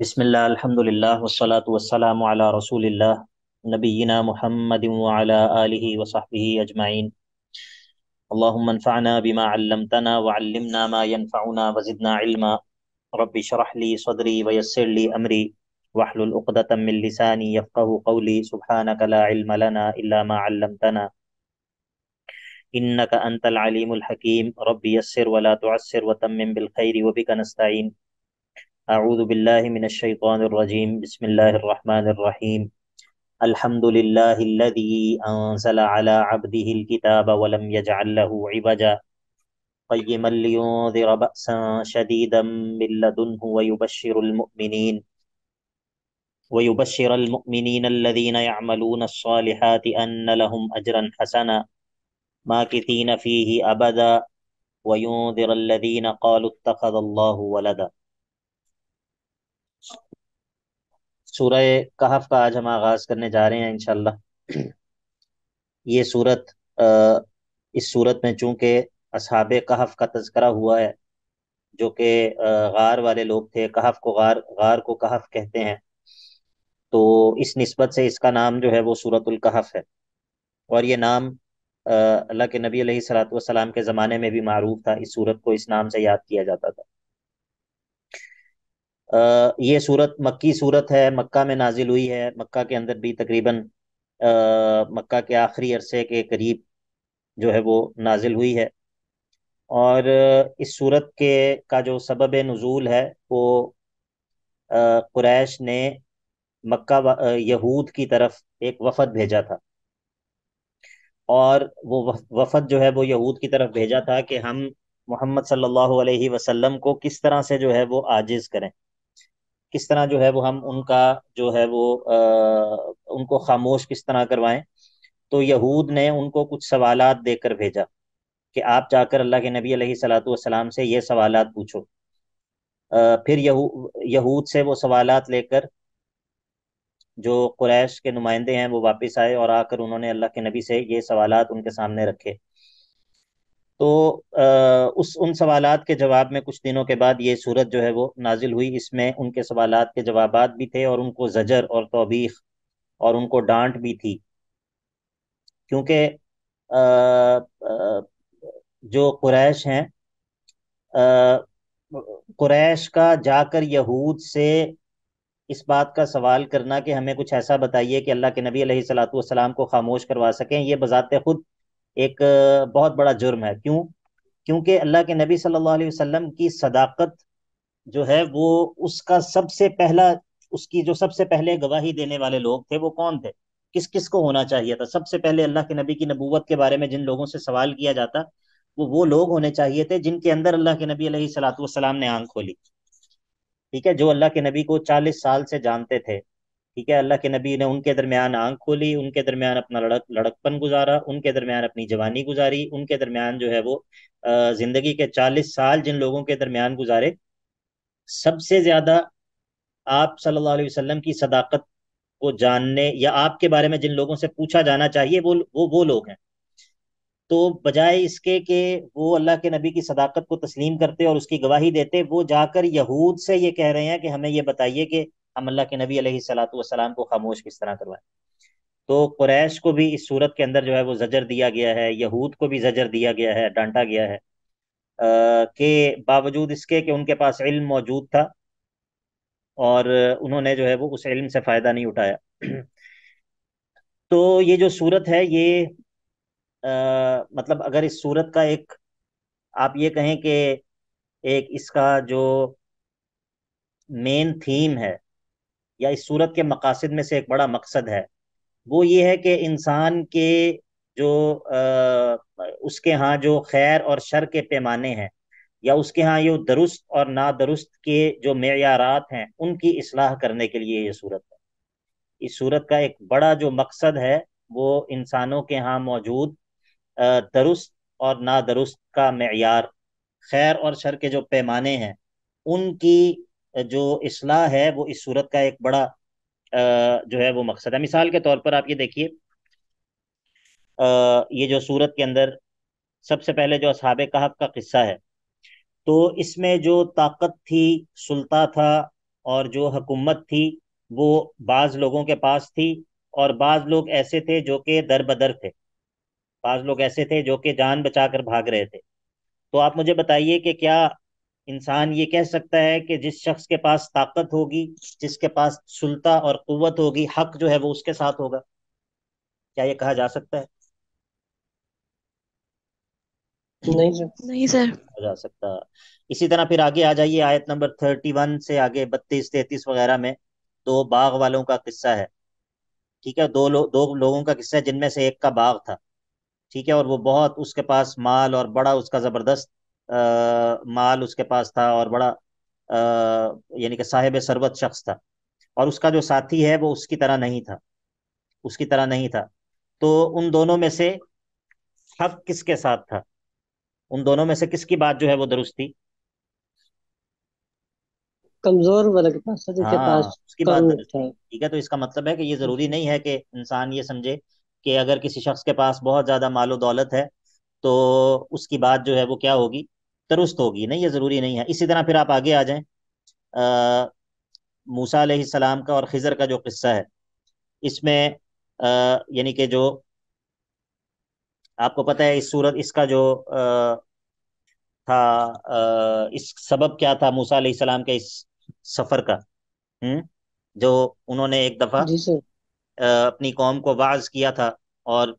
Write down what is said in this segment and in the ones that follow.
بسم الله الحمد لله والصلاة والسلام على رسول الله نبينا محمد وعلى آله وصحبه أجمعين اللهم انفعنا بما علمتنا وعلمنا ما ينفعنا وزدنا علما رب اشرح لي صدري ويسر لي أمري واحلل الأقدة من لساني يفقه قولي سبحانك لا علم لنا إلا ما علمتنا إنك أنت العليم الحكيم رب يسر ولا تعسر وتمم بالخير وبك نستعين أعوذ بالله من الشيطان الرجيم بسم الله الرحمن الرحيم الحمد لله الذي أنزل على عبده الكتاب ولم يجعل له عبجا قيما لينذر بأسا شديدا من لدنه ويبشر المؤمنين ويبشر المؤمنين الذين يعملون الصالحات أن لهم أجرا حسنا ماكثين فيه أبدا وينذر الذين قالوا اتخذ الله ولدا सूरह कहफ का आज हम आगाज करने जा रहे हैं इनशाला ये सूरत आ, इस सूरत में चूंकि असहाब कहफ का तस्करा हुआ है जो कि गार वाले लोग थे कहफ को गार गार को कहफ कहते हैं तो इस नस्बत से इसका नाम जो है वो सूरतुल कहफ है और ये नाम अल्लाह के नबी सलाम के ज़माने में भी मरूफ था इस सूरत को इस नाम से याद किया जाता था ये सूरत मक्की सूरत है मक्का में नाजिल हुई है मक्का के अंदर भी तकरीबन मक्का के आखिरी अरसे के करीब जो है वो नाजिल हुई है और इस सूरत के का जो सबब नज़ूल है वो कुरैश ने मक्का यहूद की तरफ एक वफद भेजा था और वो वफद जो है वो यहूद की तरफ भेजा था कि हम मोहम्मद सल्लल्लाहु अलैहि वसल्लम को किस तरह से जो है वो आजिज करें किस तरह जो है वो हम उनका जो है वो आ, उनको खामोश किस तरह करवाएं तो यहूद ने उनको कुछ सवाल देकर भेजा कि आप जाकर अल्लाह के नबी सलाम से ये सवाल पूछो आ, फिर यहू, यहूद से वो सवाल लेकर जो कुरैश के नुमाइंदे हैं वो वापस आए और आकर उन्होंने अल्लाह के नबी से ये सवाल उनके सामने रखे तो आ, उस उन सवाल के जवाब में कुछ दिनों के बाद ये सूरत जो है वो नाजिल हुई इसमें उनके सवाल के जवाब भी थे और उनको जजर और तोबीख और उनको डांट भी थी क्योंकि जो कुरैश हैं कुरैश का जाकर यहूद से इस बात का सवाल करना कि हमें कुछ ऐसा बताइए कि अल्लाह के नबी सलाम को खामोश करवा सकें ये बजात खुद एक बहुत बड़ा जुर्म है क्यों क्योंकि अल्लाह के नबी सल्लल्लाहु अलैहि वसल्लम की सदाकत जो है वो उसका सबसे पहला उसकी जो सबसे पहले गवाही देने वाले लोग थे वो कौन थे किस किस को होना चाहिए था सबसे पहले अल्लाह के नबी की नबूवत के बारे में जिन लोगों से सवाल किया जाता वो वो लोग होने चाहिए थे जिनके अंदर अल्लाह के नबी अलैहि सलातु वसलाम ने आंख खोली ठीक है जो अल्लाह के नबी को चालीस साल से जानते थे ठीक है अल्लाह के नबी ने उनके दरमियान आंख खोली उनके दरमियान अपना लड़क लड़कपन गुजारा उनके दरमियान अपनी जवानी गुजारी उनके दरमियान जो है वो जिंदगी के चालीस साल जिन लोगों के दरमियान गुजारे सबसे ज्यादा आप सल्लल्लाहु अलैहि वसल्लम की सदाकत को जानने या आपके बारे में जिन लोगों से पूछा जाना चाहिए वो वो वो लोग हैं तो बजाय इसके कि वो अल्लाह के नबी की सदाकत को तस्लीम करते और उसकी गवाही देते वो जाकर यहूद से ये कह रहे हैं कि हमें ये बताइए कि हम अल्लाह के नबी सलाम को खामोश किस तरह करवाएं तो कुरैश को भी इस सूरत के अंदर जो है वो जजर दिया गया है यहूद को भी जजर दिया गया है डांटा गया है के बावजूद इसके कि उनके पास इल्म मौजूद था और उन्होंने जो है वो उस इल्म से फ़ायदा नहीं उठाया तो ये जो सूरत है ये आ, मतलब अगर इस सूरत का एक आप ये कहें कि एक इसका जो मेन थीम है या इस सूरत के मकासद में से एक बड़ा मकसद है वो ये है कि इंसान के जो आ, उसके यहाँ जो खैर और शर के पैमाने हैं या उसके यहाँ ये दुरुस्त और ना दुरुस्त के जो मैारात हैं उनकी असलाह करने के लिए ये सूरत है इस सूरत का एक बड़ा जो मकसद है वो इंसानों के यहाँ मौजूद दुरुस्त और ना दुरुस्त का मैार खैर और शर के जो पैमाने हैं उनकी जो इसलाह है वो इस सूरत का एक बड़ा जो है वो मकसद है मिसाल के तौर पर आप ये देखिए ये जो सूरत के अंदर सबसे पहले जो असहाब कहक का किस्सा है तो इसमें जो ताकत थी सुल्ता था और जो हकूमत थी वो बाज लोगों के पास थी और बाज लोग ऐसे थे जो कि दर बदर थे बाज लोग ऐसे थे जो कि जान बचा कर भाग रहे थे तो आप मुझे बताइए कि क्या इंसान ये कह सकता है कि जिस शख्स के पास ताकत होगी जिसके पास सुलता और कुत होगी हक जो है वो उसके साथ होगा क्या ये कहा जा सकता है नहीं नहीं सर जा सकता इसी तरह फिर आगे आ जाइए आयत नंबर थर्टी वन से आगे बत्तीस तैतीस वगैरह में दो बाग वालों का किस्सा है ठीक है दो लोग दो लोगों का किस्सा है जिनमें से एक का बाग था ठीक है और वो बहुत उसके पास माल और बड़ा उसका जबरदस्त आ, माल उसके पास था और बड़ा यानी कि साहेब सरबत शख्स था और उसका जो साथी है वो उसकी तरह नहीं था उसकी तरह नहीं था तो उन दोनों में से हक किसके साथ था उन दोनों में से किसकी बात जो है वो दुरुस्त थी कमजोर वाले के पास था हाँ, पास उसकी बात ठीक है तो इसका मतलब है कि ये जरूरी नहीं है कि इंसान ये समझे कि अगर किसी शख्स के पास बहुत ज्यादा मालो दौलत है तो उसकी बात जो है वो क्या होगी दुरुस्त होगी नहीं ये ज़रूरी नहीं है इसी तरह फिर आप आगे आ जाए मूसा सलाम का और खिजर का जो किस्सा है इसमें यानी कि जो आपको पता है इस सूरत इसका जो आ, था आ, इस सबब क्या था मूसा सलाम के इस सफर का हम्म जो उन्होंने एक दफा अपनी कौम को वाज किया था और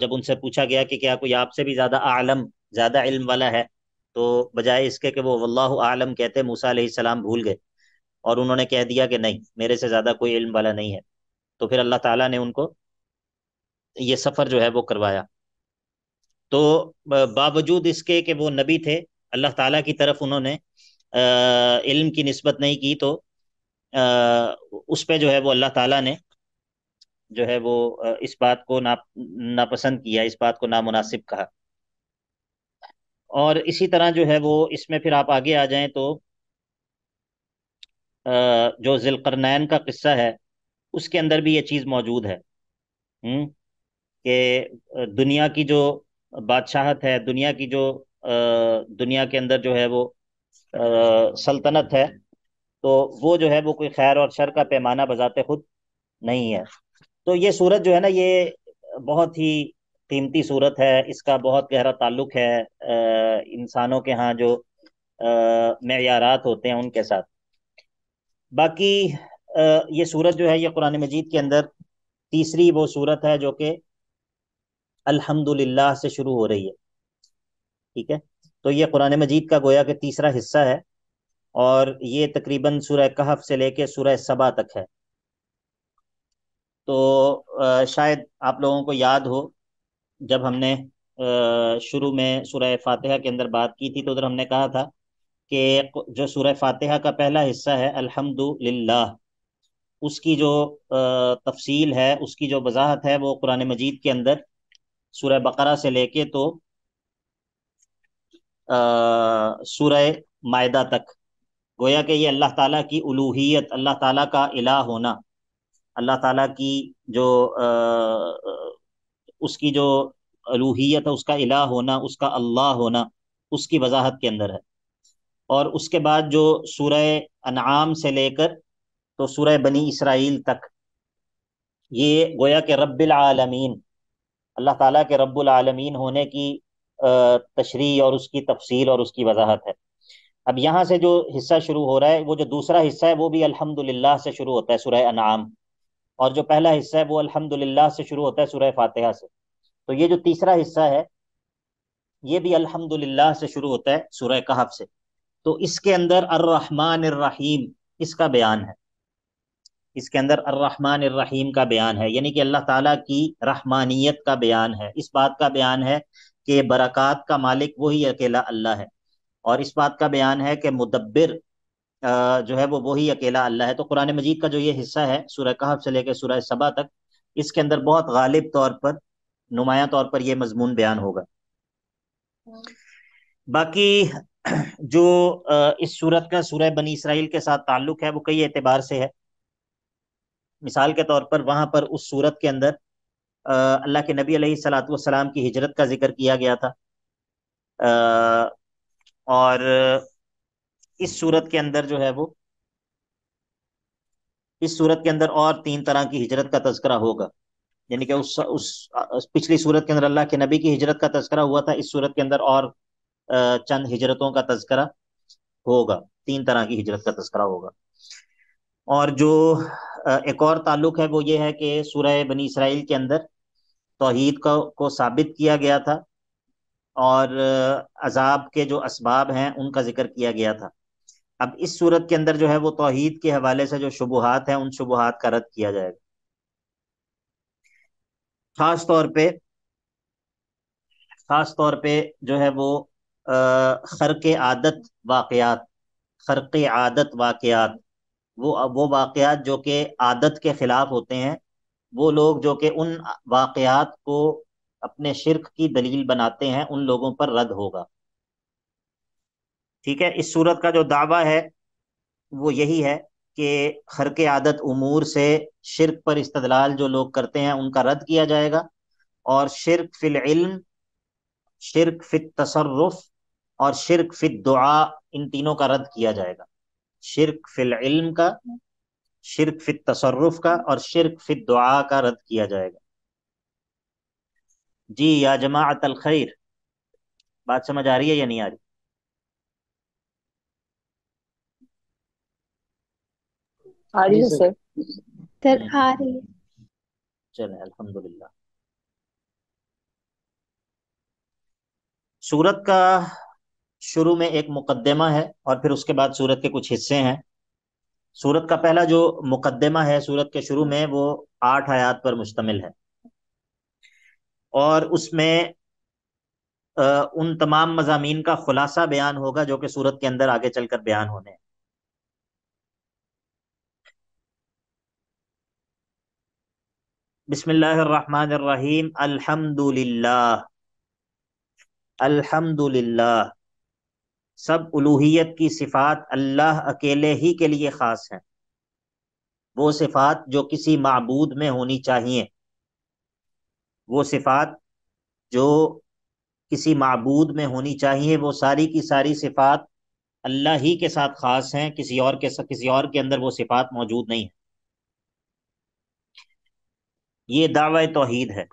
जब उनसे पूछा गया कि क्या कोई आपसे भी ज्यादा आलम ज्यादा इल्म वाला है तो बजाय इसके कि वो वल्लाह आलम कहते मूसा सलाम भूल गए और उन्होंने कह दिया कि नहीं मेरे से ज़्यादा कोई इल्म वाला नहीं है तो फिर अल्लाह ताला ने उनको ये सफ़र जो है वो करवाया तो बावजूद इसके कि वो नबी थे अल्लाह ताला की तरफ उन्होंने आ, इल्म की नस्बत नहीं की तो आ, उस पर जो है वो अल्लाह ताला ने जो है वो इस बात को ना नापसंद किया इस बात को नामनासिब कहा और इसी तरह जो है वो इसमें फिर आप आगे आ जाएं तो जो जिलकरनैन का किस्सा है उसके अंदर भी ये चीज़ मौजूद है हम्म, कि दुनिया की जो बादशाहत है दुनिया की जो दुनिया के अंदर जो है वो सल्तनत है तो वो जो है वो कोई खैर और शर का पैमाना बजाते खुद नहीं है तो ये सूरत जो है ना ये बहुत ही कीमती सूरत है इसका बहुत गहरा ताल्लुक है इंसानों के यहाँ जो मैारत होते हैं उनके साथ बाकी ये सूरत जो है ये कुरान मजीद के अंदर तीसरी वो सूरत है जो कि अल्हम्दुलिल्लाह से शुरू हो रही है ठीक है तो ये कुरान मजीद का गोया के तीसरा हिस्सा है और ये तकरीबन सूरह कहफ से लेके सूरह सबा तक है तो शायद आप लोगों को याद हो जब हमने शुरू में सूरह फातिहा के अंदर बात की थी तो उधर हमने कहा था कि जो सूरह फातिहा का पहला हिस्सा है अल्हम्दुलिल्लाह उसकी जो तफसील है उसकी जो वजाहत है वो कुरान मजीद के अंदर सूरह बकरा से लेके तो सूरह मायदा तक गोया कि ये अल्लाह ताला की उलूहियत अल्लाह ताला का इला होना अल्लाह ताला की जो उसकी जो रूहियत है उसका इला होना उसका अल्लाह होना उसकी वजाहत के अंदर है और उसके बाद जो सूरह अनाम से लेकर तो सूरह बनी इसराइल तक ये गोया के रब्बिलमीन अल्लाह ताला के रब्बिलमीन होने की तशरी और उसकी तफसील और उसकी वजाहत है अब यहाँ से जो हिस्सा शुरू हो रहा है वो जो दूसरा हिस्सा है वो भी अल्हम्दुलिल्लाह से शुरू होता है सूरह अनाम और जो पहला हिस्सा है वो अल्हम्दुलिल्लाह से शुरू होता है सूरह फातिहा से तो ये जो तीसरा हिस्सा है ये भी अल्हम्दुलिल्लाह से शुरू होता है सूरह कहफ से तो इसके अंदर अर्रहमान रहीम इसका बयान है इसके अंदर अर्रहमान रहीम का बयान है यानी कि अल्लाह ताला की रहमानियत का बयान है इस बात का बयान है कि बरक़ात का मालिक वही अकेला अल्लाह है और इस बात का बयान है कि मुदब्बिर जो है वो वही अकेला अल्लाह है तो कुरान मजीद का जो ये हिस्सा है सुरह कहाफ से लेकर सुरह सबा तक इसके अंदर बहुत गालिब तौर पर नुमाया तौर पर यह मजमून बयान होगा बाकी जो इस सूरत का सूरह बनी इसराइल के साथ ताल्लुक है वो कई एतबार से है मिसाल के तौर पर वहां पर उस सूरत के अंदर अल्लाह के नबी सलात वसलाम की हिजरत का जिक्र किया गया था और इस सूरत के अंदर जो है वो इस सूरत के अंदर और तीन तरह की हिजरत का तस्करा होगा यानी कि उस उस पिछली सूरत के अंदर अल्लाह के नबी की हिजरत का तस्करा हुआ था इस सूरत के अंदर और चंद हिजरतों का तस्करा होगा तीन तरह की हिजरत का तस्करा होगा और जो एक और ताल्लुक है वो ये है कि सूर्य बनी इसराइल के अंदर तोहद को, को साबित किया गया था और अजाब के जो इसबाब हैं उनका जिक्र किया गया था अब इस सूरत के अंदर जो है वो तोहहीद के हवाले से जो शुबहत है उन शुबहत का रद्द किया जाएगा खास तौर पे खास तौर पे जो है वो खरक आदत वाकयात खरक आदत वाकयात वो वो वाकयात जो कि आदत के ख़िलाफ़ होते हैं वो लोग जो कि उन वाकयात को अपने शिरक की दलील बनाते हैं उन लोगों पर रद्द होगा ठीक है इस सूरत का जो दावा है वो यही है कि हर के आदत उमूर से शिरक पर इस्तदलाल जो लोग करते हैं उनका रद्द किया जाएगा और शिरक फिल इल्म शिरक फित तसरफ और शिरक फित दुआ इन तीनों का रद्द किया जाएगा शिरक फिल इल्म का शिरक फित तसरफ का और शिरक फित दुआ का रद्द किया जाएगा जी या जमात खैर बात समझ आ रही है या नहीं आ रही आ रही सर सर आ रही है हम्म। चले अल्हम्दुलिल्लाह सूरत का शुरू में एक मुकदमा है और फिर उसके बाद सूरत के कुछ हिस्से हैं सूरत का पहला जो मुकदमा है सूरत के शुरू में वो आठ आयात पर मुश्तमिल है और उसमें उन तमाम मजामीन का खुलासा बयान होगा जो कि सूरत के अंदर आगे चलकर बयान होने हैं बिस्मिल्लाहिर्रहमानिर्रहीम अल्हम्दुलिल्लाह अल्हम्दुलिल्लाह सब उलूहियत की सिफात अल्लाह अकेले ही के लिए ख़ास हैं वो सिफात जो किसी मबूद में होनी चाहिए वो सिफात जो किसी मबूद में होनी चाहिए वो सारी की सारी सिफात अल्लाह ही के साथ ख़ास हैं किसी और के किसी और के अंदर वो सिफात मौजूद नहीं है ये दावा तोहद है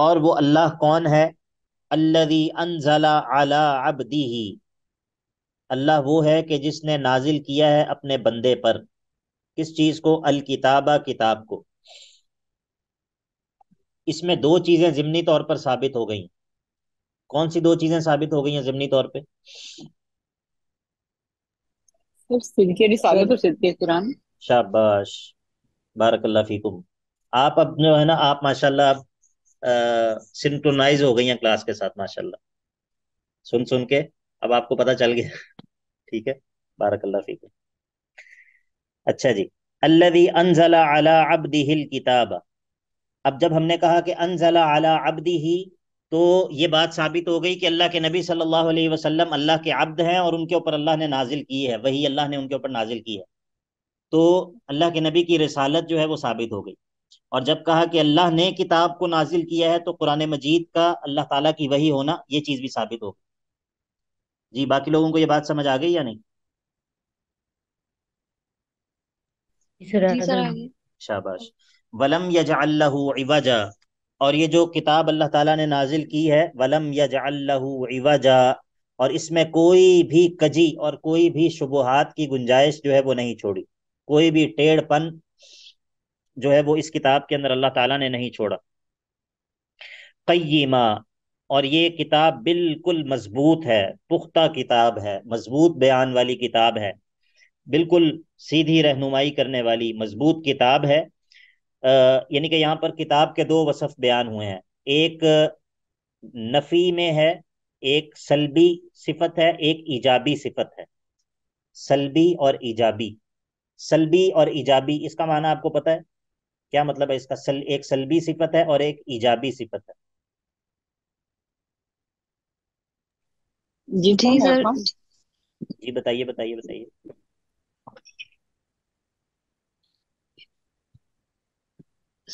और वो अल्लाह कौन है अल्लदी अनजला आला अबदी अल्लाह वो है कि जिसने नाजिल किया है अपने बंदे पर किस चीज़ को अल किताबा किताब को इसमें दो चीज़ें जिमनी तौर पर साबित हो गई कौन सी दो चीज़ें साबित हो गई हैं जिमनी तौर पर शाबाश बारकल्ला फ़ीकुम आप अब जो है ना आप माशाल्लाह अब सिंक्रोनाइज हो गई हैं क्लास के साथ माशाल्लाह सुन सुन के अब आपको पता चल गया ठीक है बारकल्ला फीक अच्छा जी अल्लदी अनजला अला अब्दी किताब अब जब हमने कहा कि अनजला अला अब्दी तो ये बात साबित हो गई कि अल्लाह के नबी सल्लल्लाहु अलैहि वसल्लम अल्लाह के अब्द हैं और उनके ऊपर अल्लाह ने नाजिल की है वही अल्लाह ने उनके ऊपर नाजिल की है तो अल्लाह के नबी की रसालत जो है वो साबित हो गई और जब कहा कि अल्लाह ने किताब को नाजिल किया है तो कुरान मजीद का अल्लाह ताला की वही होना ये चीज़ भी साबित होगी जी बाकी लोगों को ये बात समझ आ गई या नहीं शाबाश वलम यजअल्लहु और ये जो किताब अल्लाह ताला ने नाजिल की है वलम यजअल्लहु और इसमें कोई भी कजी और कोई भी शुबहात की गुंजाइश जो है वो नहीं छोड़ी कोई भी टेढ़पन जो है वो इस किताब के अंदर अल्लाह ताला ने नहीं छोड़ा कईमा और ये किताब बिल्कुल मजबूत है पुख्ता किताब है मजबूत बयान वाली किताब है बिल्कुल सीधी रहनुमाई करने वाली मजबूत किताब है यानी कि यहाँ पर किताब के दो वसफ़ बयान हुए हैं एक नफ़ी में है एक सलबी सिफत है एक ईजाबी सिफत है सलबी और ईजाबी सलबी और ईजाबी इसका माना आपको पता है क्या मतलब है इसका सल, एक सलबी सिफत है और एक ईजाबी सिफत है जी ठीक सर जी बताइए बताइए बताइए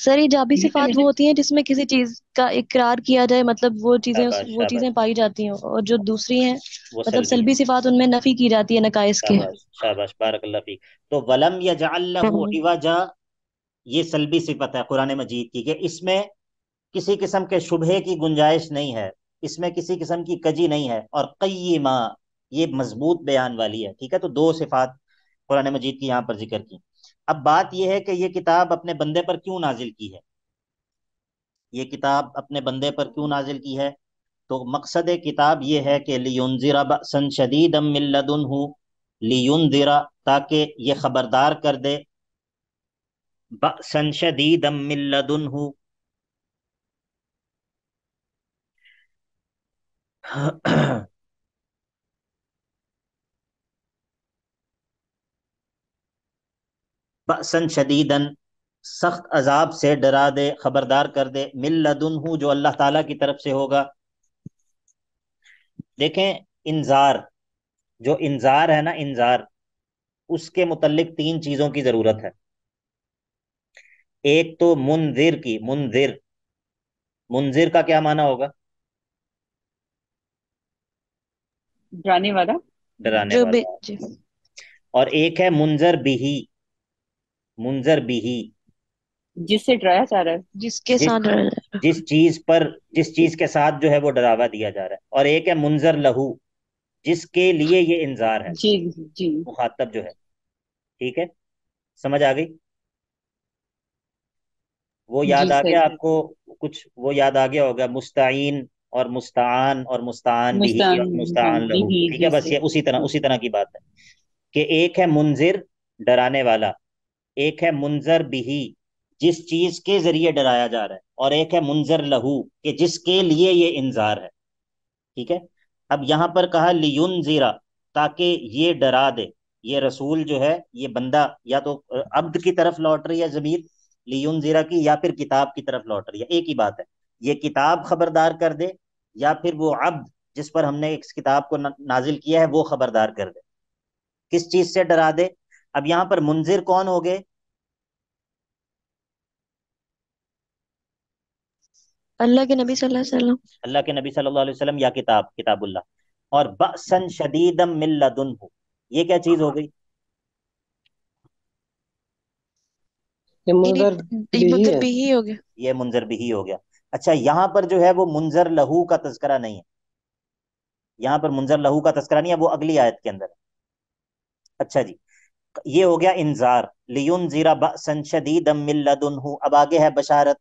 सर ईजाबी सिफात वो होती हैं जिसमें किसी चीज का इकरार किया जाए मतलब वो चीजें वो चीजें पाई जाती हैं और जो दूसरी हैं मतलब सलबी सिफात उनमें नफी की जाती है नकाइस के शाबाश बारकल्लाह फीक तो वलम यजअल लहू हम्म। इवाजा ये सलबी सिफत है कुरान मजीद की कि इसमें किसी किस्म के शुभे की गुंजाइश नहीं है इसमें किसी किस्म की कजी नहीं है और कई माँ ये मजबूत बयान वाली है ठीक है तो दो सिफात कुरान मजीद की यहाँ पर जिक्र की अब बात यह है कि ये किताब अपने बंदे पर क्यों नाजिल की है ये किताब अपने बंदे पर क्यों नाजिल की है तो मकसद किताब ये है कि लियुनजिरा बसन शदीद मिल्लदन हूँ लियुनजिरा ताकि ये खबरदार कर दे संशदीदम मिल्लदुन हूँ बसन शदीदन सख्त अजाब से डरा दे खबरदार कर दे मिल्लदुन हूँ जो अल्लाह ताला की तरफ से होगा देखें इंजार जो इंजार है ना इंजार उसके मुतलिक तीन चीज़ों की ज़रूरत है एक तो मुंजिर की मुंजिर मुंजिर का क्या माना होगा डराने वाला डराने वाला और एक है मुंजर बिही मुंजर बिही जिससे डराया जा रहा है जिसके जिस, साथ जिस चीज पर जिस चीज के साथ जो है वो डरावा दिया जा रहा है और एक है मुंजर लहू जिसके लिए ये इंजार है जी जी मुखातब जो है ठीक है समझ आ गई वो याद आ गया आपको कुछ वो याद आ गया होगा मुस्ताइन और मुस्तान और मुस्तान भी और मुस्तान लहू ठीक है बस ये उसी तरह उसी तरह की बात है कि एक है मुंजिर डराने वाला एक है मुंजर बिही जिस चीज के जरिए डराया जा रहा है और एक है मुंजर लहू कि जिसके लिए ये इंजार है ठीक है अब यहाँ पर कहा लियुन जीरा ताकि ये डरा दे ये रसूल जो है ये बंदा या तो अब्द की तरफ लौट रही है जमीर लियुन जीरा की या फिर किताब की तरफ लौट रही है एक ही बात है ये किताब खबरदार कर दे या फिर वो अब जिस पर हमने इस किताब को नाजिल किया है वो खबरदार कर दे किस चीज से डरा दे अब यहां पर मुंजिर कौन हो गए अल्लाह के नबी सल्लल्लाहु अलैहि वसल्लम अल्लाह के नबी सल्लल्लाहु अलैहि वसल्लम या किताब किताबुल्लाह और बसन शदीदम मिल्लदुन ये क्या चीज हो गई ये मुंजर बिही बिही हो गया ये मुंजर ही हो गया अच्छा यहाँ पर जो है वो मुंजर लहू का तस्करा नहीं है यहाँ पर मुंजर लहू का तस्करा नहीं है वो अगली आयत के अंदर है अच्छा जी ये हो गया इंजार लियुन जीरा अब आगे है बशारत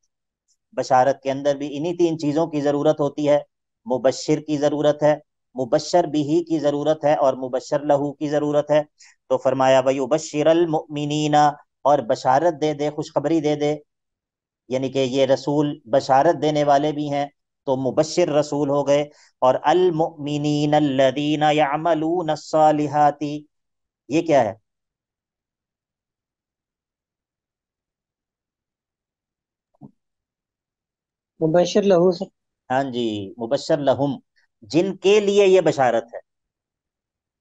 बशारत के अंदर भी इन्हीं तीन चीजों की जरूरत होती है मुबशर की जरूरत है मुबशर बिही की जरूरत है और मुबशर लहू की जरूरत है तो फरमाया भाई उबशरमिन और बशारत दे दे खुशखबरी दे दे यानी कि ये रसूल बशारत देने वाले भी हैं तो मुबशर रसूल हो गए और अलमिन ये क्या है मुबशर लहू सर हाँ जी मुबशर लहुम जिनके लिए ये बशारत है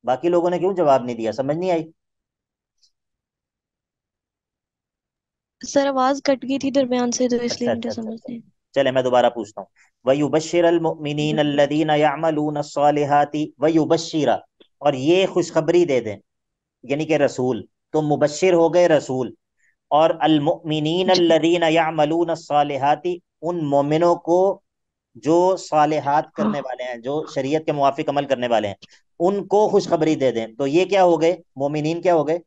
बाकी लोगों ने क्यों जवाब नहीं दिया समझ नहीं आई सर आवाज कट गई थी दरमियान से तो अच्छा, इसलिए अच्छा, अच्छा, समझते हैं अच्छा। चले मैं दोबारा पूछता हूँ वयुबशरमिनदीनाती हम्म। वयुबशरा और ये खुशखबरी दे दें यानी कि रसूल तो मुबशर हो गए रसूल और अलमिनदीनाती उन मोमिनों को जो सालेहात हाँ। करने वाले हैं जो शरीयत के मुआफिक अमल करने वाले हैं उनको खुशखबरी दे दें तो ये क्या हो गए मोमिन क्या हो गए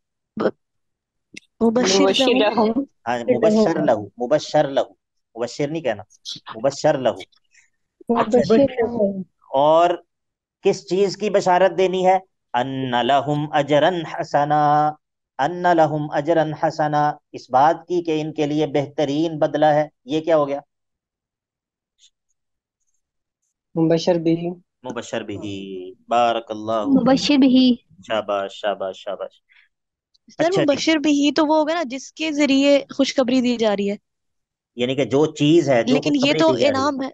मुबशर हाँ मुबशर लहू मुबशर लहू मुबशर नहीं कहना मुबशर लहू और किस चीज की बशारत देनी है अन्न लहुम अजरन हसना अन्न लहुम अजरन हसना इस बात की के इनके लिए बेहतरीन बदला है ये क्या हो गया मुबशर बिही मुबशर बिही बारक मुबशर बिही शाबाश शाबाश शाबाश सर अच्छा वो भी ही तो वो होगा ना जिसके जरिए खुशखबरी दी जा रही है यानी कि जो चीज है जो लेकिन ये खुशखबरी तो दी जा रही इनाम है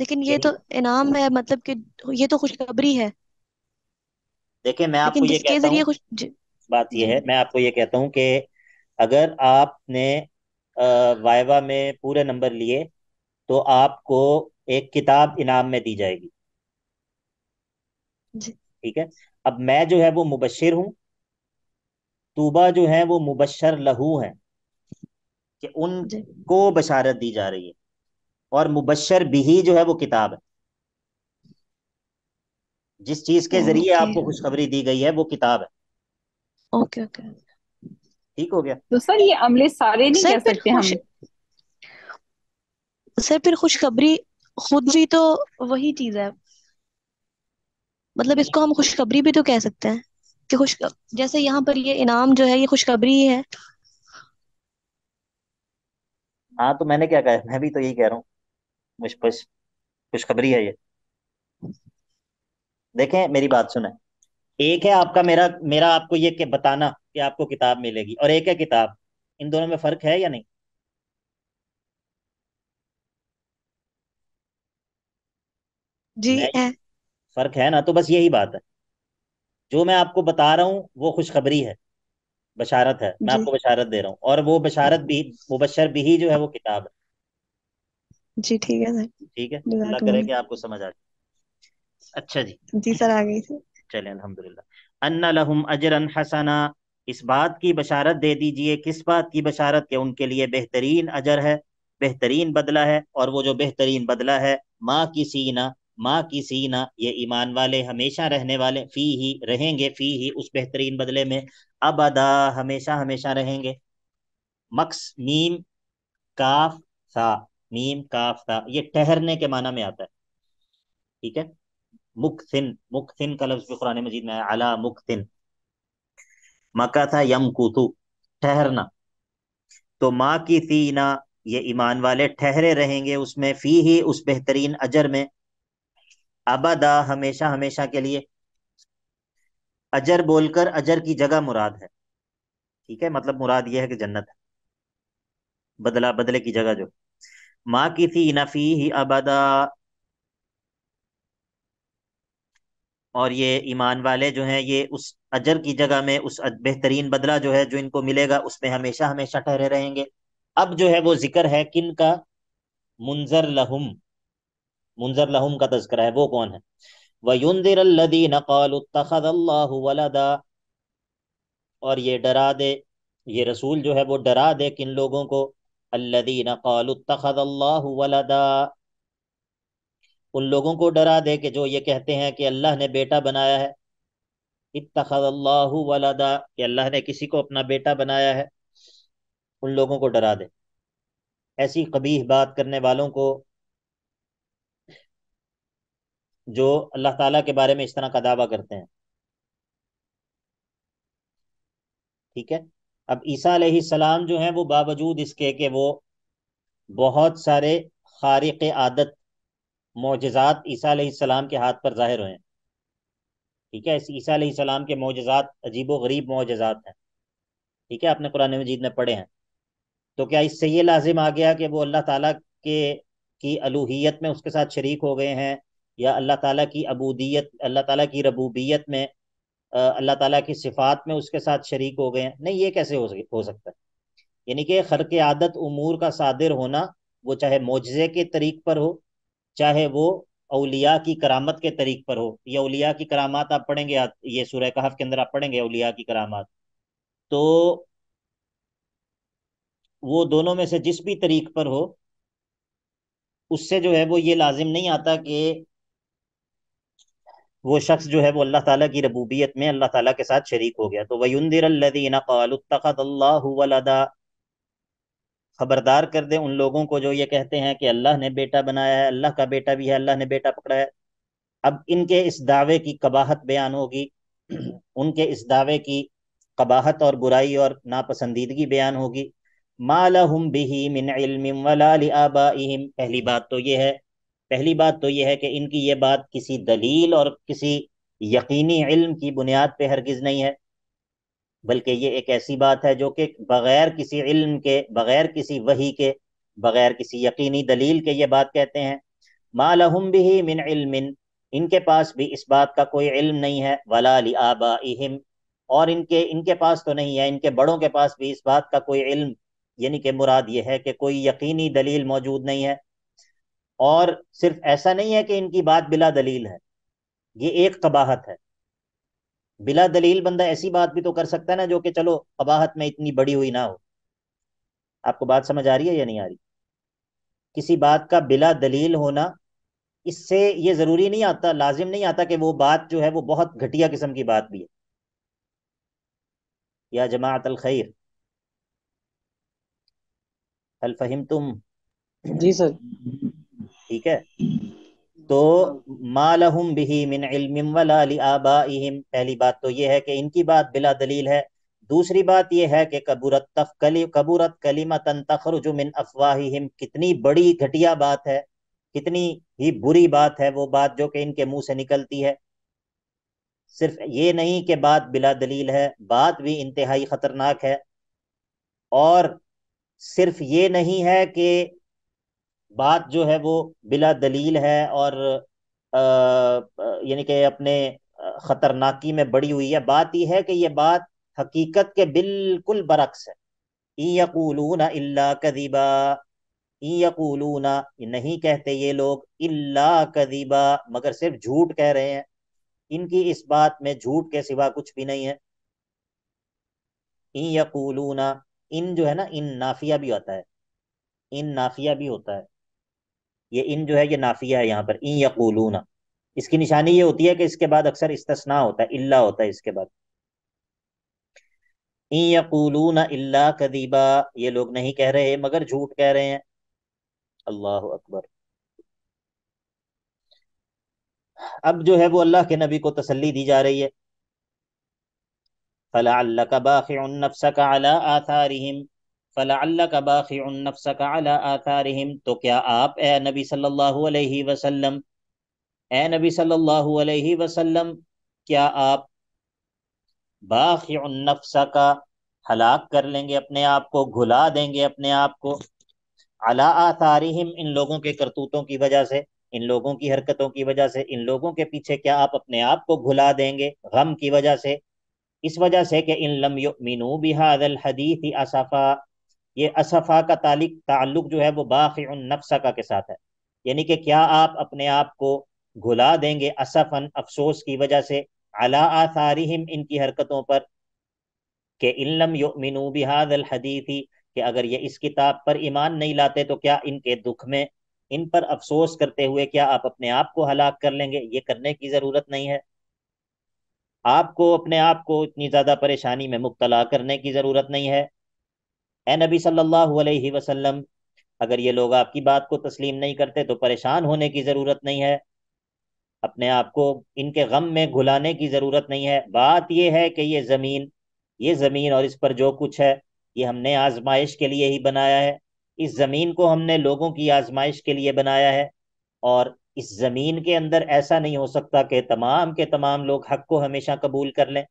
लेकिन ये यानी तो इनाम है मतलब कि ये तो खुशखबरी है देखिए मैं आपको लेकिन ये जिसके कहता जरिए हूँ खुश बात ये है जी मैं आपको ये कहता हूँ कि अगर आपने वायवा वाइवा में पूरे नंबर लिए तो आपको एक किताब इनाम में दी जाएगी ठीक है अब मैं जो है वो मुबशिर हूँ तूबा जो है वो मुबशर लहू है कि उनको बशारत दी जा रही है और मुबशर बिही जो है वो किताब है जिस चीज के जरिए आपको खुशखबरी दी गई है वो किताब है ओके ओके ठीक हो गया तो सर ये अमले सारे नहीं कह सकते हम सर फिर खुशखबरी खुद भी तो वही चीज है मतलब इसको हम खुशखबरी भी तो कह सकते हैं कि खुश जैसे यहाँ पर ये इनाम जो है ये खुशखबरी ही है हाँ तो मैंने क्या कहा मैं भी तो यही कह रहा हूँ मुझ पर खुशखबरी है ये देखें मेरी बात सुने एक है आपका मेरा मेरा आपको ये के बताना कि आपको किताब मिलेगी और एक है किताब इन दोनों में फर्क है या नहीं जी है फर्क है ना तो बस यही बात है जो मैं आपको बता रहा हूँ वो खुशखबरी है बशारत है मैं आपको बशारत दे रहा हूँ और वो बशारत भी बशर भी ही जो है वो किताब है जी ठीक है सर ठीक है अल्लाह करे कि आपको समझ आ जाए अच्छा जी जी सर आ गई सर चले अल्हम्दुलिल्लाह अन्ना लहुम अजरन हसना इस बात की बशारत दे दीजिए किस बात की बशारत के उनके लिए बेहतरीन अजर है बेहतरीन बदला है और वो जो बेहतरीन बदला है माँ की सीना माँ की सीना ये ईमान वाले हमेशा रहने वाले फी ही रहेंगे फी ही उस बेहतरीन बदले में अबदा हमेशा हमेशा रहेंगे मक्स मीम काफ था मीम काफ था ये ठहरने के माना में आता है ठीक है मुक्सिन मुखिन का लफ्ज भी कुरान मजीद में आया अला मुक्सिन मका था यम कुतु ठहरना तो माँ की सीना ये ईमान वाले ठहरे रहेंगे उसमें फी ही उस बेहतरीन अजर में अबदा हमेशा हमेशा के लिए अजर बोलकर अजर की जगह मुराद है ठीक है मतलब मुराद यह है कि जन्नत है बदला बदले की जगह जो माँ की थी नफी ही अबदा और ये ईमान वाले जो हैं ये उस अजर की जगह में उस बेहतरीन बदला जो है जो इनको मिलेगा उसमें हमेशा हमेशा ठहरे रहेंगे अब जो है वो जिक्र है किन का मुंजर लहुम मुंजर लहुम का तस्करा है वो कौन है नकाल वलदा और ये डरा दे ये रसूल जो है वो डरा दे किन लोगों को नकाल वलदा उन लोगों को डरा दे कि जो ये कहते हैं कि अल्लाह ने बेटा बनाया है वलदा कि अल्लाह ने किसी को अपना बेटा बनाया है उन लोगों को डरा दे ऐसी कबीह बात करने वालों को जो अल्लाह ताला के बारे में इस तरह का दावा करते हैं ठीक है अब ईसा सलाम जो है वो बावजूद इसके कि वो बहुत सारे खारिक आदत मोजात ईसा सलाम के हाथ पर जाहिर हुए हैं ठीक है इस ईसा सलाम के मोजात अजीब गरीब मोजात हैं ठीक है आपने कुरान मजीद में पढ़े हैं तो क्या इससे ये लाजिम आ गया कि वो अल्लाह ताला के की अलूहियत में उसके साथ शरीक हो गए हैं या अल्लाह ताला की अबूदियत अल्लाह ताला की रबूबियत में अल्लाह ताला की सिफात में उसके साथ शरीक हो गए हैं नहीं ये कैसे हो सके हो सकता है यानी कि खर के आदत उमूर का सादिर होना वो चाहे मुजज़े के तरीक पर हो चाहे वो अलिया की करामत के तरीक पर हो या अलिया की करामात आप पढ़ेंगे ये सुरह कहाफ के अंदर आप पढ़ेंगे अलिया की करामात तो वो दोनों में से जिस भी तरीक पर हो उससे जो है वो ये लाजिम नहीं आता कि वो शख्स जो है वो अल्लाह ताला की रबूबियत में अल्लाह ताला के साथ शरीक हो गया तो वयुंदिरल्लदीना खबरदार कर दे उन लोगों को जो ये कहते हैं कि अल्लाह ने बेटा बनाया है अल्लाह का बेटा भी है अल्लाह ने बेटा पकड़ा है अब इनके इस दावे की कबाहत बयान होगी उनके इस दावे की कबाहत और बुराई और नापसंदीदगी बयान होगी माला बिही मिन वला पहली बात तो ये है पहली बात तो यह है कि इनकी ये बात किसी दलील और किसी यकीनी इल्म की बुनियाद पर हरगिज नहीं है बल्कि ये एक ऐसी बात है जो कि बगैर किसी इल्म के बगैर किसी वही के बगैर किसी यकीनी दलील के ये बात कहते हैं मालहम भी मिन इल्म इनके पास भी इस बात का कोई इल्म नहीं है वला आबा इम और इनके इनके पास तो नहीं है इनके बड़ों के पास भी इस बात का कोई इल्म यानी कि मुराद ये है कि कोई यकीनी दलील मौजूद नहीं है और सिर्फ ऐसा नहीं है कि इनकी बात बिला दलील है ये एक कबाहत है बिला दलील बंदा ऐसी बात भी तो कर सकता है ना जो कि चलो कबाहत में इतनी बड़ी हुई ना हो आपको बात समझ आ रही है या नहीं आ रही किसी बात का बिला दलील होना इससे ये ज़रूरी नहीं आता लाजिम नहीं आता कि वो बात जो है वो बहुत घटिया किस्म की बात भी है या जमात खैर हल फहिम तुम जी सर ठीक है तो मालहुम बिही मिन इल्मिम वला लिआबाइहिम पहली बात तो ये है कि इनकी बात बिला दलील है दूसरी बात यह है कि कबूरत तफकली कली कबूरत कलीमतन तखरुजु मिन अफवाहिहिम कितनी बड़ी घटिया बात है कितनी ही बुरी बात है वो बात जो कि इनके मुंह से निकलती है सिर्फ ये नहीं कि बात बिला दलील है बात भी इंतहाई ख़तरनाक है और सिर्फ ये नहीं है कि बात जो है वो बिला दलील है और यानी कि अपने खतरनाकी में बड़ी हुई है बात यह है कि यह बात हकीकत के बिल्कुल बरक्स है यकूलूना इल्ला कदीबा यकूलूना नहीं कहते ये लोग इल्ला कदीबा मगर सिर्फ झूठ कह रहे हैं इनकी इस बात में झूठ के सिवा कुछ भी नहीं है यकूलूना इन जो है ना इन नाफिया भी होता है इन नाफिया भी होता है ये इन जो है ये नाफिया है यहाँ पर इन यकूलूना इसकी निशानी ये होती है कि इसके बाद अक्सर इस्तना होता है इल्ला होता है इसके बाद इन यकूलून इल्ला कदीबा ये लोग नहीं कह रहे मगर झूठ कह रहे हैं अल्लाह अकबर अब जो है वो अल्लाह के नबी को तसल्ली दी जा रही है फला अल्लाह का बाफ़ नफ्स का अला आथारिम फ़ला का बाक़ी आप ए नबी सल्लल्लाहु अलैहि हलाक कर लेंगे अपने आप को घुला देंगे अपने आप को अला आतारहम इन लोगों के करतूतों की वजह से इन लोगों की हरकतों की वजह से इन लोगों के पीछे क्या आप अपने आप को घुला देंगे गम की वजह से इस वजह से कि इन लम मीनू बिहादल हदीत आसाफा ये असफ़ा का तालिक ताल्लुक जो है वो बाफ़ का के साथ है यानी कि क्या आप अपने आप को घुला देंगे असफ़न अफसोस की वजह से अला आसारिम इनकी हरकतों पर के इलम योमिनू बिहादल हदीफ़ी कि अगर ये इस किताब पर ईमान नहीं लाते तो क्या इनके दुख में इन पर अफसोस करते हुए क्या आप अपने आप को हलाक कर लेंगे ये करने की ज़रूरत नहीं है आपको अपने आप को इतनी ज़्यादा परेशानी में मुबतला करने की ज़रूरत नहीं है ए नबी सल्लल्लाहु अलैहि वसल्लम अगर ये लोग आपकी बात को तस्लीम नहीं करते तो परेशान होने की ज़रूरत नहीं है अपने आप को इनके गम में घुलाने की ज़रूरत नहीं है बात यह है कि ये ज़मीन ये ज़मीन और इस पर जो कुछ है ये हमने आजमाइश के लिए ही बनाया है इस ज़मीन को हमने लोगों की आजमाइश के लिए बनाया है और इस ज़मीन के अंदर ऐसा नहीं हो सकता कि तमाम के तमाम लोग हक को हमेशा कबूल कर लें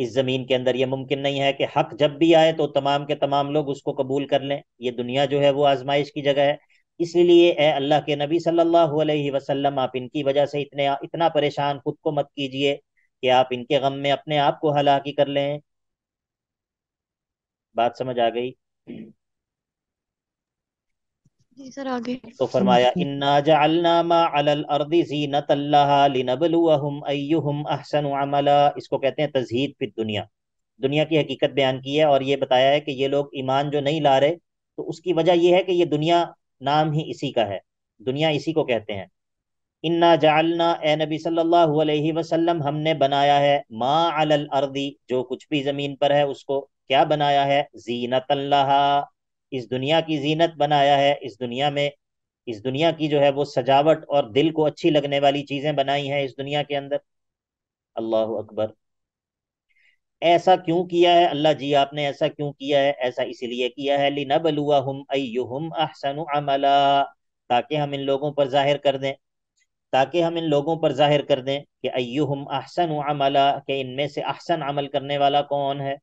इस जमीन के अंदर ये मुमकिन नहीं है कि हक जब भी आए तो तमाम के तमाम लोग उसको कबूल कर लें ये दुनिया जो है वो आजमाइश की जगह है इसलिए ए अल्लाह के नबी सल्लल्लाहु अलैहि वसल्लम आप इनकी वजह से इतने इतना परेशान खुद को मत कीजिए कि आप इनके गम में अपने आप को हलाकी कर लें बात समझ आ गई तो फरमाया इन्ना जअलना मा अलल अर्दी जीनतल लहा अय्युहुम अहसनु अमला इसको कहते हैं तजहीद फिर दुनिया दुनिया की हकीकत बयान की है और ये बताया है कि ये लोग ईमान जो नहीं ला रहे तो उसकी वजह यह है कि ये दुनिया नाम ही इसी का है दुनिया इसी को कहते हैं इन्ना जालना ए नबी सल्लल्लाहु अलैहि वसल्लम हमने बनाया है मा अलल अर्दी जो कुछ भी जमीन पर है उसको क्या बनाया है ज़ीनतल्लाहा इस दुनिया की जीनत बनाया है इस दुनिया में इस दुनिया की जो है वो सजावट और दिल को अच्छी लगने वाली चीजें बनाई हैं इस दुनिया के अंदर अल्लाह अकबर ऐसा क्यों किया है अल्लाह जी आपने ऐसा क्यों किया है ऐसा इसीलिए किया है अमला ताकि हम इन लोगों पर जाहिर कर दें ताकि हम इन लोगों पर जाहिर कर दें कि अयुहम अहसन अमला के इनमें से अहसन अमल करने वाला कौन है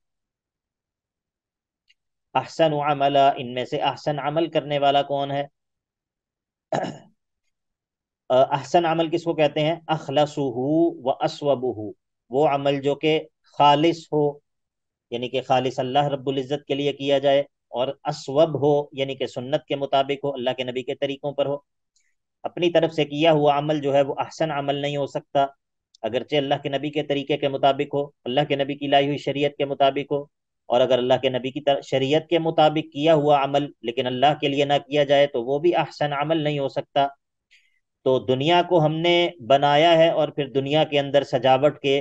अहसन अमला इनमें से अहसन अमल करने वाला कौन है अहसन अमल किसको कहते हैं अखलसहू व असवबहू वो अमल जो कि खालिस हो यानी कि खालिस अल्लाह रब्ज़त के लिए किया जाए और असवब हो यानी कि सुन्नत के मुताबिक हो अल्लाह के नबी के तरीकों पर हो अपनी तरफ से किया हुआ अमल जो है वो अहसन अमल नहीं हो सकता अगरचे अल्लाह के नबी के तरीके के मुताबिक हो अल्लाह के नबी की लाई हुई शरीयत के मुताबिक हो और अगर अल्लाह के नबी की शरीयत के मुताबिक किया हुआ अमल लेकिन अल्लाह के लिए ना किया जाए तो वो भी अहसन अमल नहीं हो सकता तो दुनिया को हमने बनाया है और फिर दुनिया के अंदर सजावट के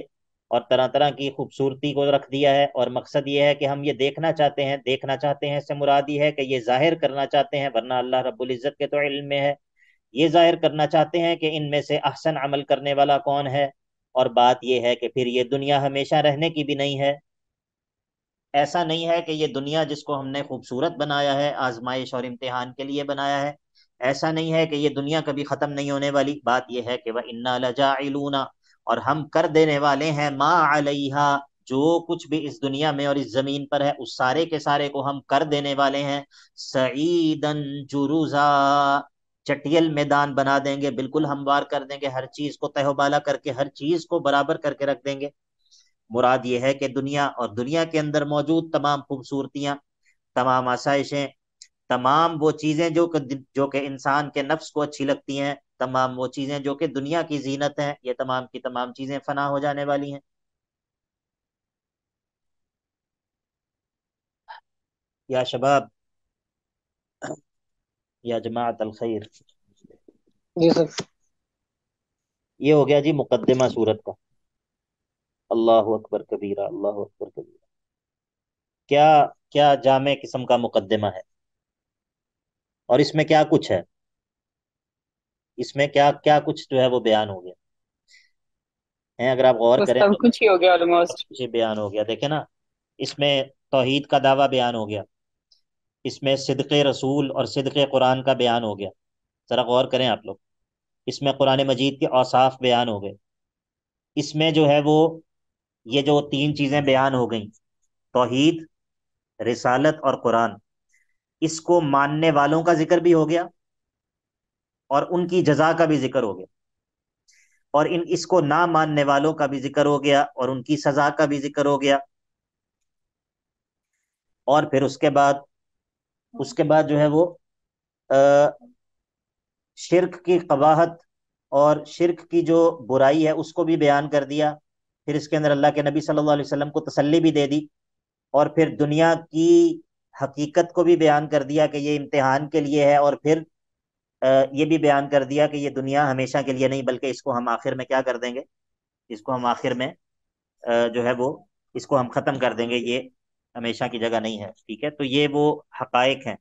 और तरह तरह की खूबसूरती को रख दिया है और मकसद ये है कि हम ये देखना चाहते हैं देखना चाहते हैं से मुरादी है कि ये जाहिर करना चाहते हैं वरना अल्लाह रब्बुल इज़्ज़त के तो इल्म में है ये जाहिर करना चाहते हैं कि इनमें से अहसन अमल करने वाला कौन है और बात यह है कि फिर ये दुनिया हमेशा रहने की भी नहीं है ऐसा नहीं है कि ये दुनिया जिसको हमने खूबसूरत बनाया है आजमाइश और इम्तिहान के लिए बनाया है ऐसा नहीं है कि ये दुनिया कभी ख़त्म नहीं होने वाली बात यह है कि वह इन्ना लजाइलूना और हम कर देने वाले हैं माँ अलहा जो कुछ भी इस दुनिया में और इस ज़मीन पर है उस सारे के सारे को हम कर देने वाले हैं सईदन जुरूजा चटियल मैदान बना देंगे बिल्कुल हमवार कर देंगे हर चीज़ को तहबाला करके हर चीज़ को बराबर करके रख देंगे मुराद ये है कि दुनिया और दुनिया के अंदर मौजूद तमाम खूबसूरतियाँ तमाम आसाइशें तमाम वो चीज़ें जो जो कि इंसान के नफ्स को अच्छी लगती हैं तमाम वो चीज़ें जो कि दुनिया की जीनत हैं ये तमाम की तमाम चीज़ें फना हो जाने वाली हैं या शबाब या जमात अलखैर ये हो गया जी मुकदमा सूरत का अल्लाह अकबर कबीरा अल्लाह अकबर कबीरा क्या क्या जामे किस्म का मुकदमा है और इसमें क्या कुछ है इसमें क्या क्या कुछ जो है वो बयान हो गया है अगर आप गौर करें तो कुछ ही हो गया ऑलमोस्ट कुछ बयान हो गया देखे ना इसमें तोहहीद का दावा बयान हो गया इसमें सिदक रसूल और सिदक कुरान का बयान हो गया ज़रा गौर करें आप लोग इसमें कुरान मजीद के औसाफ बयान हो गए इसमें जो है वो ये जो तीन चीजें बयान हो गई तोहीद रिसालत और कुरान इसको मानने वालों का जिक्र भी हो गया और उनकी जजा का भी जिक्र हो गया और इन इसको ना मानने वालों का भी जिक्र हो गया और उनकी सजा का भी जिक्र हो गया और फिर उसके बाद उसके बाद जो है वो शिरक की कवाहत और शिरक की जो बुराई है उसको भी बयान कर दिया फिर इसके अंदर अल्लाह के नबी सल्लल्लाहु अलैहि वसल्लम को तसल्ली भी दे दी और फिर दुनिया की हकीकत को भी बयान कर दिया कि ये इम्तिहान के लिए है और फिर ये भी बयान कर दिया कि ये दुनिया हमेशा के लिए नहीं बल्कि इसको हम आखिर में क्या कर देंगे इसको हम आखिर में जो है वो इसको हम ख़त्म कर देंगे ये हमेशा की जगह नहीं है ठीक है तो ये वो हकायक हैं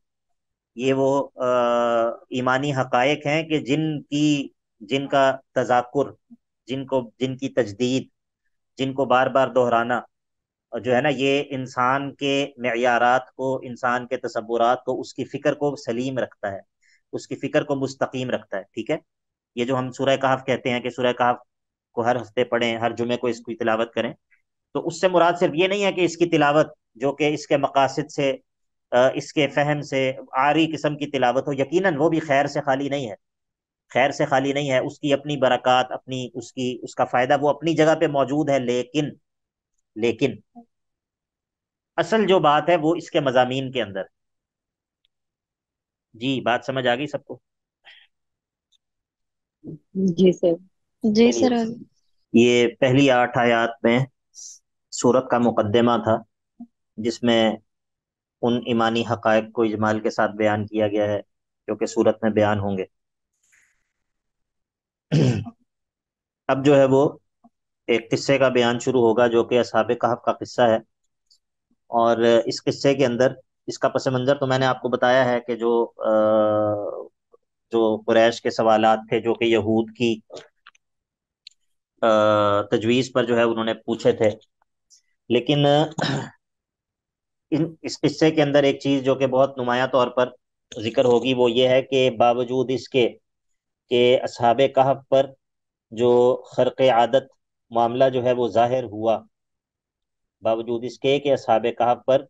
ये वो ईमानी हकायक हैं कि जिनकी जिनका तजाकुर जिनको जिनकी तजदीद जिनको बार बार दोहराना जो है ना ये इंसान के मैारात को इंसान के तस्वुरात को उसकी फ़िक्र को सलीम रखता है उसकी फ़िक्र को मुस्तकीम रखता है ठीक है ये जो हम सूर्य कहाफ़ कहते हैं कि सूर्य कहाफ को हर हफ्ते पढ़ें हर जुमे को इसकी तिलावत करें तो उससे मुराद सिर्फ ये नहीं है कि इसकी तिलावत जो कि इसके मकासद से इसके फहम से आरी किस्म की तिलावत हो यकीनन वो भी खैर से खाली नहीं है खैर से खाली नहीं है उसकी अपनी बरकत अपनी उसकी उसका फ़ायदा वो अपनी जगह पे मौजूद है लेकिन लेकिन असल जो बात है वो इसके मजामी के अंदर जी बात समझ आ गई सबको जी सर जी सर ये पहली आठ आयात में सूरत का मुकदमा था जिसमें उन ईमानी हकायक को इजमाल के साथ बयान किया गया है क्योंकि सूरत में बयान होंगे अब जो है वो एक किस्से का बयान शुरू होगा जो कि असहाब कहफ का किस्सा है और इस किस्से के अंदर इसका पस मंज़र तो मैंने आपको बताया है कि जो आ, जो कुरैश के सवाल थे जो कि यहूद की तजवीज़ पर जो है उन्होंने पूछे थे लेकिन इन इस किस्से के अंदर एक चीज़ जो कि बहुत नुमाया तौर पर जिक्र होगी वो ये है कि बावजूद इसके के असहाब कहफ पर जो खरक़ आदत मामला जो है वो ज़ाहिर हुआ बावजूद इसके कि असहाब कहफ पर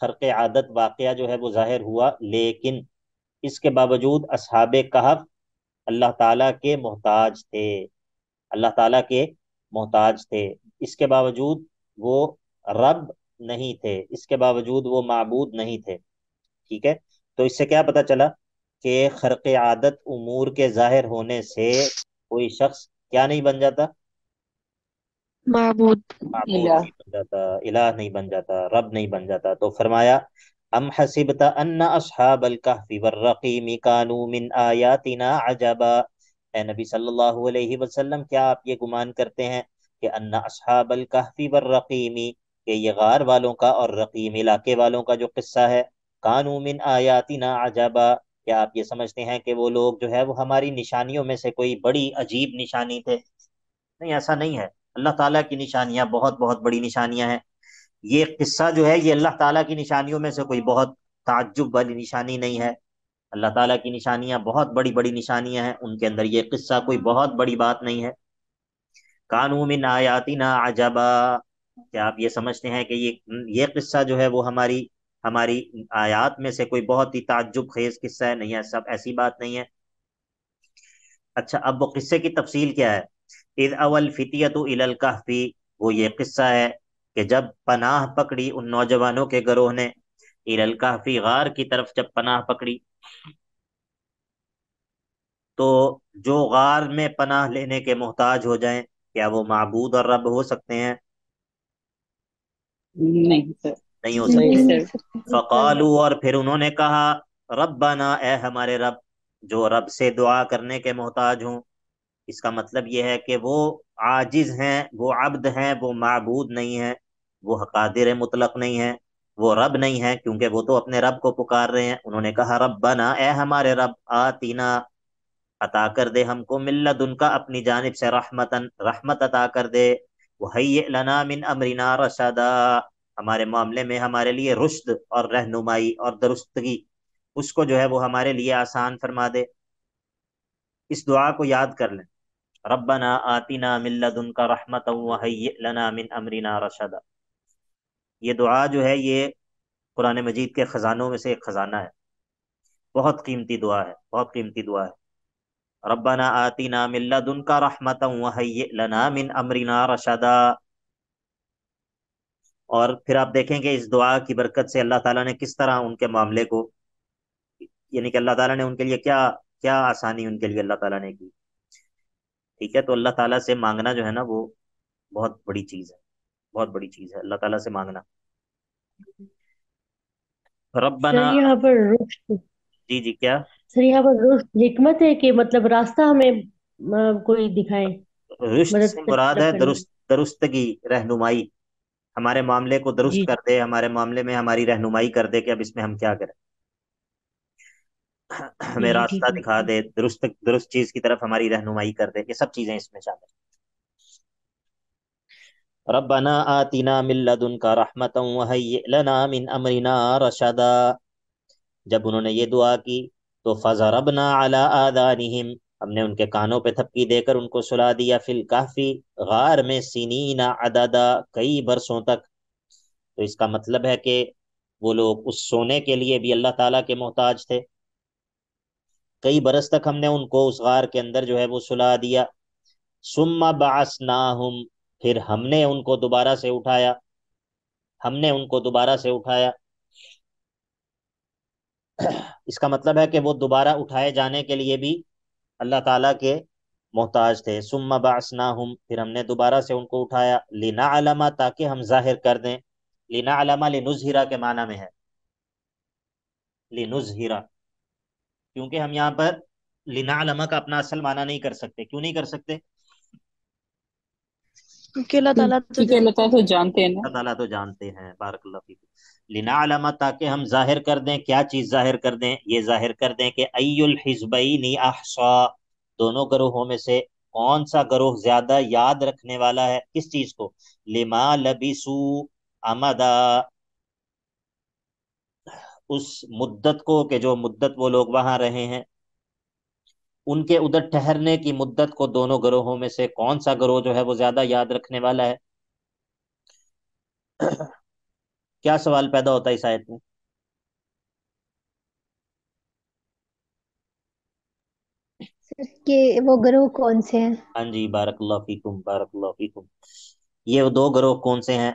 खरक़ आदत वाक़ जो है वो ज़ाहिर हुआ लेकिन इसके बावजूद असहाब कहफ अल्लाह ताला के मोहताज थे अल्लाह ताला के मोहताज थे इसके बावजूद वो रब नहीं थे इसके बावजूद वो मबूद नहीं थे ठीक है तो इससे क्या पता चला के खरक आदत उमूर के जाहिर होने से कोई शख्स क्या नहीं बन जाता माबूद इलाह नहीं बन जाता नहीं बन जाता रब नहीं बन जाता तो फरमाया अम हसिबता अन्ना असहाबल कानू मिन आयातिना अजबा ए नबी सल्लल्लाहु अलैहि वसल्लम क्या आप ये गुमान करते हैं कि अन्ना असहाबल कहफी वर्रकीमी ये गार वालों का और रकीम इलाके वालों का जो किस्सा है कानू मिन आयातिना अजबा क्या आप ये समझते हैं कि वो लोग जो है वो हमारी निशानियों में से कोई बड़ी अजीब निशानी थे नहीं ऐसा नहीं है अल्लाह ताला की निशानियां बहुत बहुत बड़ी निशानियां हैं ये किस्सा जो है ये अल्लाह ताला की निशानियों में से कोई बहुत ताज्जुब वाली निशानी नहीं है अल्लाह ताला की निशानियां बहुत बड़ी बड़ी निशानियां हैं उनके अंदर ये किस्सा कोई बहुत बड़ी बात नहीं है कानू मिन आयातिना अजबा क्या आप ये समझते हैं कि ये ये किस्सा जो है वो हमारी हमारी आयात में से कोई बहुत ही ताज्जुब खेज किस्सा है नहीं है सब ऐसी बात नहीं है अच्छा अब वो किस्से की तफसील क्या है इद अवल फितियत इलल वो ये किस्सा है कि जब पनाह पकड़ी उन नौजवानों के गरोह ने इलल गार की तरफ जब पनाह पकड़ी तो जो गार में पनाह लेने के मोहताज हो जाएं क्या वो मबूद और रब हो सकते हैं नहीं सर नहीं हो सकती फ़कालू और फिर उन्होंने कहा रब बना ए हमारे रब जो रब से दुआ करने के मोहताज हूँ इसका मतलब यह है कि वो आजिज हैं वो अब्द हैं वो मबूद नहीं है वो हकादिर मुतलक नहीं है वो रब नहीं है क्योंकि वो तो अपने रब को पुकार रहे हैं उन्होंने कहा रब बना ए हमारे रब आतीना अता कर दे हमको मिल्लत उनका अपनी जानब से रहमतन रहमत अता कर दे वही लना मिन अमरीना रशदा हमारे मामले में हमारे लिए रुश्द और रहनुमाई और दुरुस्तगी उसको जो है वो हमारे लिए आसान फरमा दे इस दुआ को याद कर लें रब्बना आतिना मिल्लदन का रहमत लना मिन अमरीना रशदा ये दुआ जो है ये कुरान मजीद के ख़जानों में से एक ख़जाना है बहुत कीमती दुआ है बहुत कीमती दुआ है रब्बना आतिना मिल्लदन का रहमत लना मिन अमरीना रशदा और फिर आप देखेंगे इस दुआ की बरकत से अल्लाह ताला ने किस तरह उनके मामले को यानी कि अल्लाह ताला ने उनके लिए क्या क्या आसानी उनके लिए अल्लाह ताला ने की ठीक है तो अल्लाह ताला से मांगना जो है ना वो बहुत बड़ी चीज़ है बहुत बड़ी चीज़ है अल्लाह ताला से मांगना रब्बना यहाँ पर रुश्त जी जी क्या सर यहाँ पर रुश्त हिकमत है कि मतलब रास्ता हमें कोई दिखाए रुश्त से मुराद है दुरुस्त दुरुस्तगी रहनुमाई हमारे मामले को दुरुस्त कर दे हमारे मामले में हमारी रहनुमाई कर दे कि अब इसमें हम क्या करें हमें रास्ता दिखा दे दुरुस्त दुरुस्त चीज की तरफ हमारी रहनुमाई कर दे ये सब चीजें इसमें शामिल रबना आतिना मिल्लदुन का रहमत लना मिन अमरिना रशदा जब उन्होंने ये दुआ की तो फजा रबना अला आदानिहिम हमने उनके कानों पे थपकी देकर उनको सुला दिया फिल काफी गार में ना अदादा कई बरसों तक तो इसका मतलब है कि वो लोग उस सोने के लिए भी अल्लाह ताला के मोहताज थे कई बरस तक हमने उनको उस गार के अंदर जो है वो सुला दिया सुम्मा हम फिर हमने उनको दोबारा से उठाया हमने उनको दोबारा से उठाया इसका मतलब है कि वो दोबारा उठाए जाने के लिए भी अल्लाह ताला के मोहताज थे सुम्मा बासना हम फिर हमने दोबारा से उनको उठाया लीना आलमा ताकि हम जाहिर कर दें लिना अलामा लिनुजहिरा के माना में है लिनुजहिरा क्योंकि हम यहाँ पर लीना आलमा का अपना असल माना नहीं कर सकते क्यों नहीं कर सकते क्योंकि अल्लाह ताला तो जानते हैं अल्लाह ताला तो जानते हैं तो बारकल्ला लिना ताकि हम जाहिर कर दें क्या चीज़ जाहिर कर दें ये जाहिर कर दें कि अयुल हिजबई अहसा दोनों ग्रोहों में से कौन सा ग्रोह ज्यादा याद रखने वाला है किस चीज को लिमा लबिसू अमदा उस मुद्दत को कि जो मुद्दत वो लोग वहां रहे हैं उनके उधर ठहरने की मुद्दत को दोनों ग्रोहों में से कौन सा ग्रोह जो है वो ज्यादा याद रखने वाला है क्या सवाल पैदा होता है इस आयत में कि वो ग्रोह कौन से हैं हाँ जी बारकल्ला फीकुम ये वो ये दो ग्रोह कौन से हैं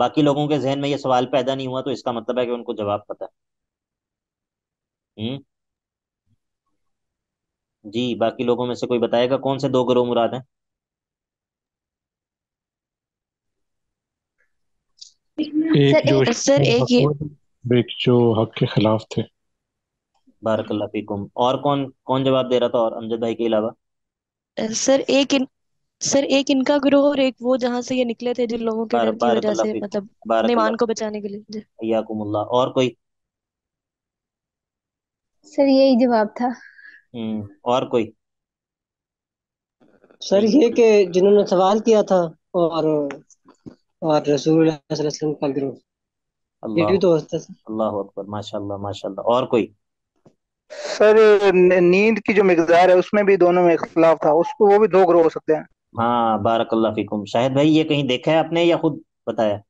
बाकी लोगों के जहन में ये सवाल पैदा नहीं हुआ तो इसका मतलब है कि उनको जवाब पता है हम्म जी बाकी लोगों में से कोई बताएगा कौन से दो ग्रोह मुराद हैं एक जो सर एक ये एक जो हक के खिलाफ थे बारकल्ला फीकुम और कौन कौन जवाब दे रहा था और अमजद भाई के अलावा सर एक इन, सर एक इनका ग्रोह और एक वो से ये निकले थे जिन लोगों के डर की वजह से मतलब को बचाने के लिए और कोई सर यही जवाब था हम्म और कोई सर ये जिन्होंने सवाल किया था और और रसूल का ग्रुप तो अल्लाह अकबर माशाल्लाह माशाल्लाह और कोई सर नींद की जो मिकदार है उसमें भी दोनों में इख्तलाफ था उसको वो भी दो ग्रोह हो सकते हैं हाँ बारकल्ला फिकुम शाहिद भाई ये कहीं देखा है आपने या खुद बताया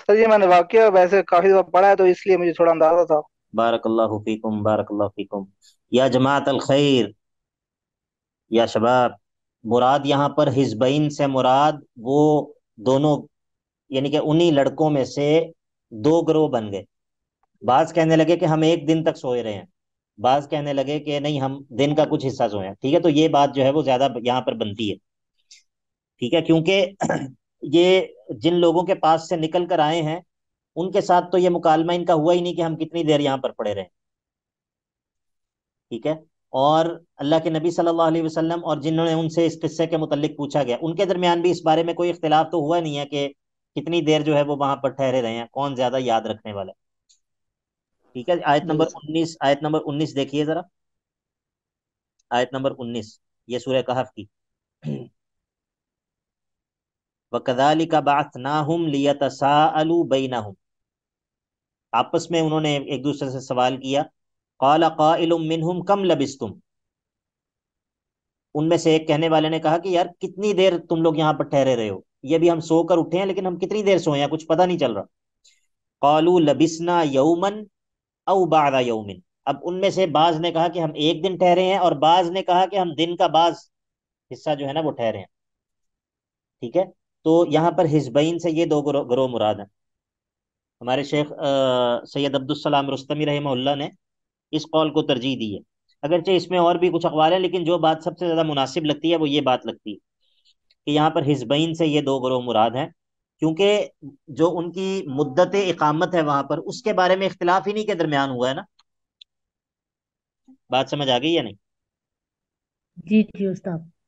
सर ये मैंने वाक्य वैसे काफी दफा पढ़ा है तो इसलिए मुझे थोड़ा अंदाजा था बारकल्ला फीकुम बारकल्ला फीकुम या जमात अल खैर या शबाब मुराद यहाँ पर हिजबैन से मुराद वो दोनों यानी कि उन्हीं लड़कों में से दो ग्रोह बन गए बाज कहने लगे कि हम एक दिन तक सोए रहे हैं बाज कहने लगे कि नहीं हम दिन का कुछ हिस्सा सोए हैं ठीक है तो ये बात जो है वो ज्यादा यहाँ पर बनती है ठीक है क्योंकि ये जिन लोगों के पास से निकल कर आए हैं उनके साथ तो ये मुकालमा इनका हुआ ही नहीं कि हम कितनी देर यहाँ पर पड़े रहे ठीक है और अल्लाह के नबी सल्लल्लाहु अलैहि वसल्लम और जिन्होंने उनसे इस किस्से के मुतलिक पूछा गया उनके दरमियान भी इस बारे में कोई इख्तलाफ तो हुआ नहीं है कि कितनी देर जो है वो वहां पर ठहरे रहे हैं कौन ज्यादा याद रखने वाला है ठीक है आयत नंबर उन्नीस आयत नंबर उन्नीस देखिए जरा आयत नंबर उन्नीस ये सूर्य कहफ की वकदाली का बात नाहम लिया आपस में उन्होंने एक दूसरे से सवाल किया قال قائل منهم كم لبستم उनमें से एक कहने वाले ने कहा कि यार कितनी देर तुम लोग यहाँ पर ठहरे रहे हो ये भी हम सोकर उठे हैं लेकिन हम कितनी देर सोए हैं कुछ पता नहीं चल रहा कालू लबिसना यौमन औ बारा यौमिन अब उनमें से बाज ने कहा कि हम एक दिन ठहरे हैं और बाज ने कहा कि हम दिन का बाज हिस्सा जो है ना वो ठहरे हैं ठीक है तो यहाँ पर हिजबईन से ये दो गरोह मुराद हैं हमारे शेख सैयद अब्दुलसलाम रुस्तमी रहमल्ला ने इस कौल को तरजीह दी है अगरचे इसमें और भी कुछ अखबार है लेकिन जो बात सबसे ज़्यादा मुनासिब लगती है वो ये बात लगती है कि यहाँ पर हिजबैन से ये दो ग्रोह मुराद हैं क्योंकि जो उनकी मुद्दत इकामत है वहां पर उसके बारे में इख्तलाफ नहीं के दरमियान हुआ है ना बात समझ आ गई या नहीं जी जी उस्ताद